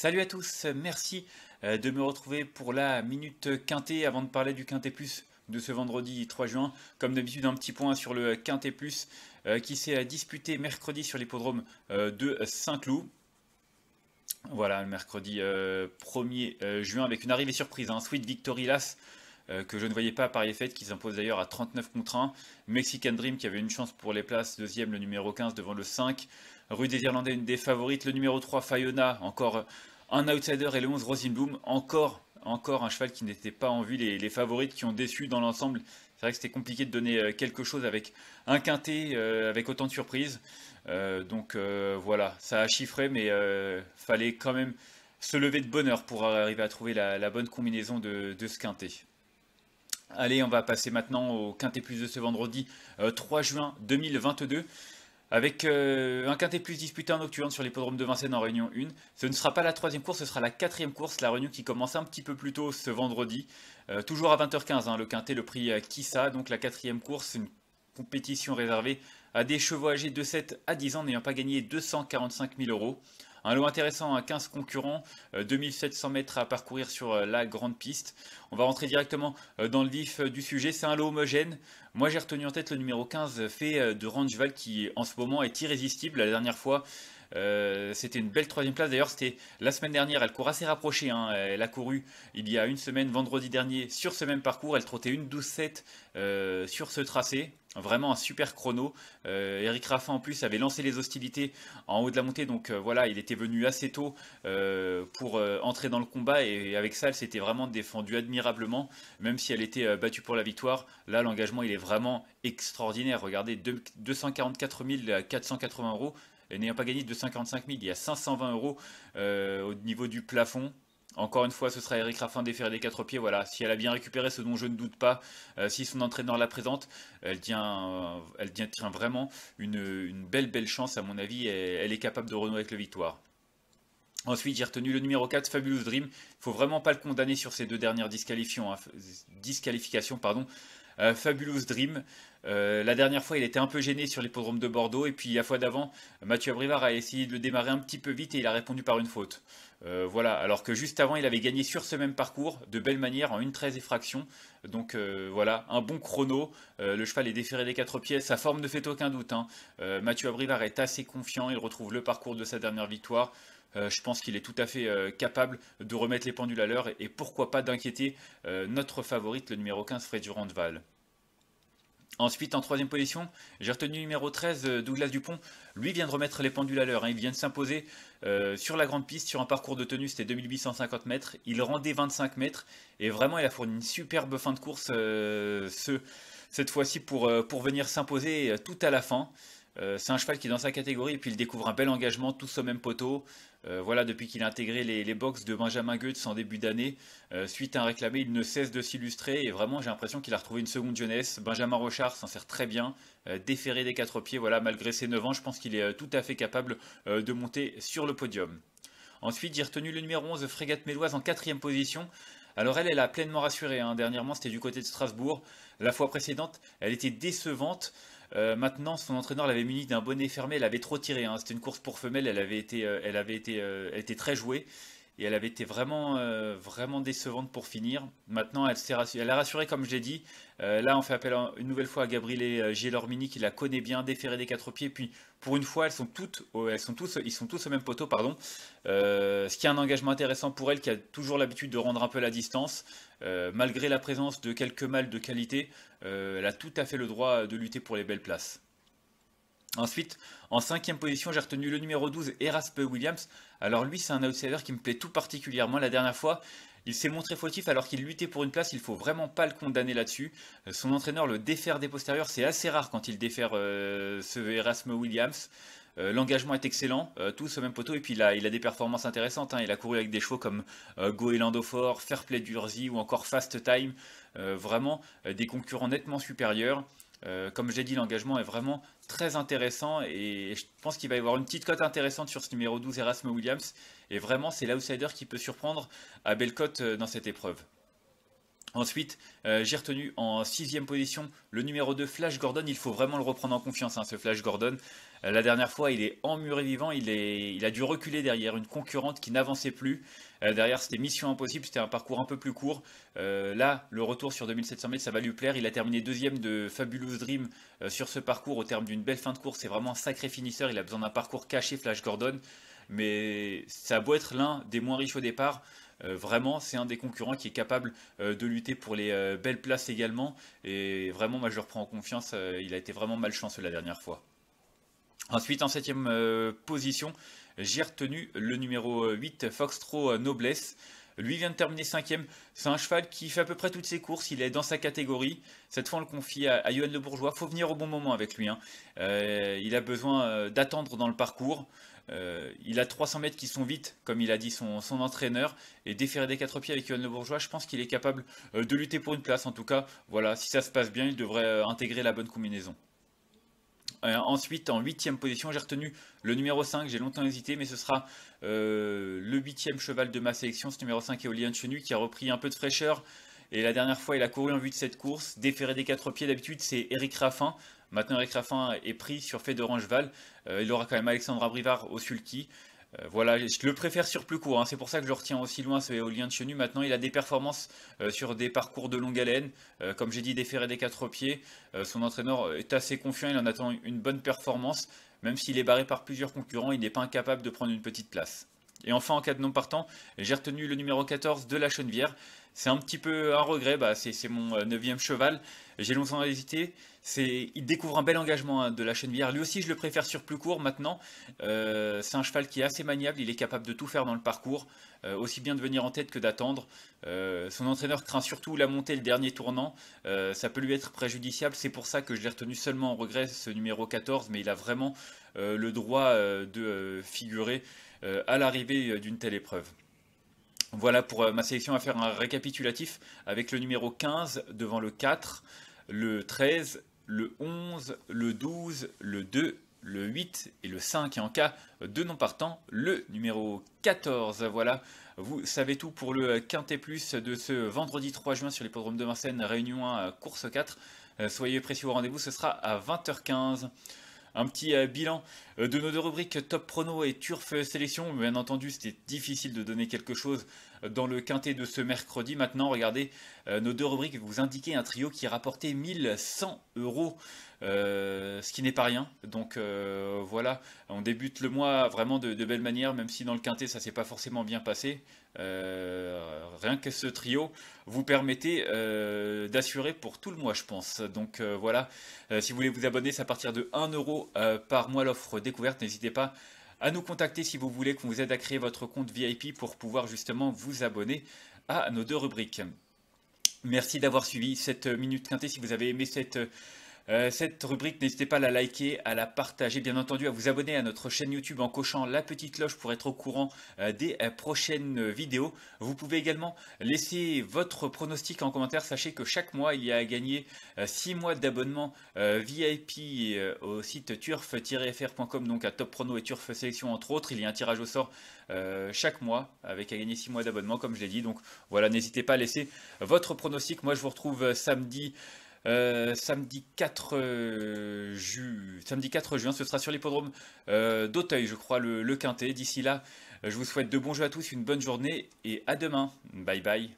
Salut à tous, merci euh, de me retrouver pour la Minute Quintet. Avant de parler du Quintet Plus de ce vendredi 3 juin, comme d'habitude un petit point sur le Quintet Plus euh, qui s'est euh, disputé mercredi sur l'hippodrome de Saint-Cloud. Voilà, le mercredi 1er juin avec une arrivée surprise, un hein. Sweet Victory Las euh, que je ne voyais pas par paris qu'ils qui s'impose d'ailleurs à 39 contre 1. Mexican Dream qui avait une chance pour les places, deuxième le numéro 15 devant le 5. Rue des Irlandais, une des favorites, le numéro 3 Fayona, encore un outsider et le 11 Rosinbloom, encore, encore un cheval qui n'était pas en vue, les, favorites qui ont déçu dans l'ensemble. C'est vrai que c'était compliqué de donner euh, quelque chose avec un quintet, euh, avec autant de surprises. donc voilà, ça a chiffré, mais fallait quand même se lever de bonheur pour arriver à trouver la, bonne combinaison de, de ce quintet. Allez, on va passer maintenant au quintet plus de ce vendredi 3 euh, juin 2022. Avec euh, un quintet plus disputé en nocturne sur l'hippodrome de Vincennes en Réunion 1. Ce ne sera pas la troisième course, ce sera la quatrième course, la Réunion qui commence un petit peu plus tôt ce vendredi. Euh, toujours à 20h15, hein, le quintet, le prix Kissa, donc la quatrième course, une compétition réservée à des chevaux âgés de 7 à 10 ans n'ayant pas gagné 245 000 euros. Un lot intéressant à 15 concurrents, 2700 euh, mètres à parcourir sur euh, la grande piste. On va rentrer directement euh, dans le vif du sujet. C'est un lot homogène. Moi, j'ai retenu en tête le numéro 15, fait de Rangeval, qui en ce moment est irrésistible. La dernière fois, euh, c'était une belle troisième place. D'ailleurs, c'était la semaine dernière. Elle court assez rapprochée. Hein. Elle a couru il y a une semaine, vendredi dernier, sur ce même parcours. Elle trottait une 12-7 euh, sur ce tracé. Vraiment un super chrono. Euh, Eric Raffin en plus avait lancé les hostilités en haut de la montée, donc voilà, il était venu assez tôt pour entrer dans le combat et, avec ça, elle s'était vraiment défendue admirablement, même si elle était battue pour la victoire. Là, l'engagement, il est vraiment extraordinaire. Regardez, 244 480 euros, n'ayant pas gagné de 55 000, il y a 520 euros euh, au niveau du plafond. Encore une fois, ce sera Eric Raffin déféré des quatre pieds. Voilà, si elle a bien récupéré, ce dont je ne doute pas, euh, si son entraîneur la présente, elle tient, euh, elle vraiment une, belle, belle chance, à mon avis. Elle, elle est capable de renouer avec la victoire. Ensuite, j'ai retenu le numéro 4, Fabulous Dream. Il faut vraiment pas le condamner sur ces deux dernières disqualifications. Hein. disqualifications pardon. Euh, Fabulous Dream. Euh, la dernière fois, il était un peu gêné sur l'hippodrome de Bordeaux. Et puis, la fois d'avant, Mathieu Abrivard a essayé de le démarrer un petit peu vite et il a répondu par une faute. Euh, voilà, alors que juste avant, il avait gagné sur ce même parcours, de belle manière, en une 13 effraction. Donc voilà, un bon chrono. le cheval est déféré des quatre pieds. Sa forme ne fait aucun doute. Hein. Mathieu Abrivard est assez confiant. Il retrouve le parcours de sa dernière victoire. Euh, je pense qu'il est tout à fait euh, capable de remettre les pendules à l'heure et, pourquoi pas d'inquiéter euh, notre favorite, le numéro 15, Fred Durand-Val. Ensuite, en troisième position, j'ai retenu numéro 13, Douglas Dupont. Lui vient de remettre les pendules à l'heure. Hein. Il vient de s'imposer sur la grande piste, sur un parcours de tenue, c'était 2850 mètres. Il rendait 25 mètres. Et vraiment, il a fourni une superbe fin de course cette fois-ci pour, pour venir s'imposer tout à la fin. Euh, c'est un cheval qui est dans sa catégorie et puis il découvre un bel engagement tous au même poteau. Euh, voilà, depuis qu'il a intégré les, les box de Benjamin Goetz en début d'année, euh, suite à un réclamé, il ne cesse de s'illustrer et vraiment j'ai l'impression qu'il a retrouvé une seconde jeunesse. Benjamin Rochard s'en sert très bien, déféré des quatre pieds, voilà, malgré ses 9 ans, je pense qu'il est tout à fait capable de monter sur le podium. Ensuite, j'ai retenu le numéro 11, Frégate Méloise, en quatrième position. Alors elle, elle a pleinement rassuré. Hein. Dernièrement, c'était du côté de Strasbourg. La fois précédente, elle était décevante. Euh, maintenant, son entraîneur l'avait muni d'un bonnet fermé, elle avait trop tiré. Hein. C'était une course pour femelle, elle avait été, euh, elle avait été, euh, elle était très jouée et elle avait été vraiment, euh, vraiment décevante pour finir. Maintenant, elle, rassurée, a rassuré, comme je l'ai dit. Euh, là, on fait appel une nouvelle fois à Gabriele euh, Gielormini, qui la connaît bien, déféré des quatre pieds. Puis, pour une fois, elles sont toutes, elles sont tous, ils sont tous au même poteau, pardon. ce qui est un engagement intéressant pour elle, qui a toujours l'habitude de rendre un peu la distance. malgré la présence de quelques mâles de qualité, elle a tout à fait le droit de lutter pour les belles places. Ensuite, en cinquième position, j'ai retenu le numéro 12, Eraspe Williams. Alors lui, c'est un outsider qui me plaît tout particulièrement. La dernière fois, il s'est montré fautif alors qu'il luttait pour une place, il ne faut vraiment pas le condamner là-dessus. Son entraîneur le défère des postérieurs, c'est assez rare quand il défère euh, ce Erasme Williams. Euh, l'engagement est excellent, euh, tous au même poteau, et puis il a, des performances intéressantes. Hein. Il a couru avec des chevaux comme Go Fort, Fairplay Durzi ou encore Fast Time. vraiment des concurrents nettement supérieurs. Euh, comme j'ai dit, l'engagement est vraiment très intéressant et je pense qu'il va y avoir une petite cote intéressante sur ce numéro 12 Erasmus Williams. Et vraiment, c'est l'outsider qui peut surprendre à belle cote dans cette épreuve. Ensuite, euh, j'ai retenu en sixième position le numéro 2 Flash Gordon. Il faut vraiment le reprendre en confiance, hein, ce Flash Gordon. Euh, la dernière fois, il est emmuré vivant. Il, est, il a dû reculer derrière une concurrente qui n'avançait plus. Euh, derrière, c'était mission impossible. C'était un parcours un peu plus court. là, le retour sur 2700 mètres, ça va lui plaire. Il a terminé deuxième de Fabulous Dream sur ce parcours au terme d'une belle fin de course. C'est vraiment un sacré finisseur. Il a besoin d'un parcours caché, Flash Gordon. Mais ça a beau être l'un des moins riches au départ. Euh, vraiment, c'est un des concurrents qui est capable euh, de lutter pour les euh, belles places également. Et vraiment, moi, je le reprends en confiance. il a été vraiment malchanceux la dernière fois. Ensuite, en septième position, j'ai retenu le numéro 8, Foxtrot Noblesse. Lui vient de terminer cinquième. C'est un cheval qui fait à peu près toutes ses courses. Il est dans sa catégorie. Cette fois, on le confie à, Yoann Le Bourgeois. Faut venir au bon moment avec lui. Hein. il a besoin d'attendre dans le parcours. Euh, il a 300 mètres qui sont vite, comme il a dit son, entraîneur, et déféré des quatre pieds avec Yohan Le Bourgeois, je pense qu'il est capable euh, de lutter pour une place. En tout cas, voilà, si ça se passe bien, il devrait euh, intégrer la bonne combinaison. ensuite, en huitième position, j'ai retenu le numéro 5. J'ai longtemps hésité, mais ce sera le huitième cheval de ma sélection. Ce numéro 5 est Olian Chenu qui a repris un peu de fraîcheur. Et la dernière fois, il a couru en vue de cette course. Déféré des quatre pieds, d'habitude, c'est Eric Raffin. Maintenant, Eric Raffin est pris sur fait de Rangeval. Euh, il aura quand même Alexandre Abrivard au sulky. Euh, voilà, je le préfère sur plus court, hein. c'est pour ça que je retiens aussi loin ce éolien de Chenu. Maintenant, il a des performances euh, sur des parcours de longue haleine, comme j'ai dit, des ferrets des quatre pieds. son entraîneur est assez confiant, il en attend une bonne performance, même s'il est barré par plusieurs concurrents, il n'est pas incapable de prendre une petite place. Et enfin, en cas de non partant, j'ai retenu le numéro 14 de la Chenevière. C'est un petit peu un regret, bah, c'est mon euh, neuvième cheval. J'ai longtemps hésité. Il découvre un bel engagement hein, de la chaîne Lui aussi, je le préfère sur plus court maintenant. Euh, c'est un cheval qui est assez maniable, il est capable de tout faire dans le parcours, euh, aussi bien de venir en tête que d'attendre. son entraîneur craint surtout la montée le dernier tournant. ça peut lui être préjudiciable, c'est pour ça que je l'ai retenu seulement en regret, ce numéro 14, mais il a vraiment le droit de figurer à l'arrivée d'une telle épreuve. Voilà pour euh, ma sélection à faire un récapitulatif avec le numéro 15 devant le 4, le 13, le 11, le 12, le 2, le 8 et le 5 et en cas de non partant le numéro 14. Voilà, vous savez tout pour le Quintet Plus de ce vendredi 3 juin sur l'hippodrome de Vincennes, Réunion 1, course 4. Euh, soyez précis au rendez-vous, ce sera à 20h15 un petit euh, bilan euh, de nos deux rubriques Top Prono et Turf Sélection. Bien entendu, c'était difficile de donner quelque chose dans le quintet de ce mercredi. Maintenant, regardez euh, nos deux rubriques. Vous indiquez un trio qui rapportait 1100 euros, euh, ce qui n'est pas rien. Donc euh, voilà, on débute le mois vraiment de, belle manière, même si dans le quintet ça s'est pas forcément bien passé. rien que ce trio vous permettait d'assurer pour tout le mois, je pense. Donc voilà, si vous voulez vous abonner, c'est à partir de 1 euro par mois l'offre découverte. N'hésitez pas à nous contacter si vous voulez qu'on vous aide à créer votre compte VIP pour pouvoir justement vous abonner à nos deux rubriques. Merci d'avoir suivi cette minute quintée. Si vous avez aimé cette euh, cette rubrique, n'hésitez pas à la liker, à la partager, bien entendu, à vous abonner à notre chaîne YouTube en cochant la petite cloche pour être au courant euh, des euh, prochaines vidéos. Vous pouvez également laisser votre pronostic en commentaire. Sachez que chaque mois, il y a à gagner 6 mois d'abonnement VIP au site turf-fr.com, donc à Top Prono et Turf Sélection, entre autres. Il y a un tirage au sort chaque mois avec à gagner 6 mois d'abonnement, comme je l'ai dit. Donc voilà, n'hésitez pas à laisser votre pronostic. Moi, je vous retrouve samedi. Euh, samedi, 4 euh, ju... samedi 4 juin, ce sera sur l'hippodrome euh, d'Auteuil, je crois, le, le Quintet. D'ici là, je vous souhaite de bons jeux à tous, une bonne journée et à demain. Bye bye.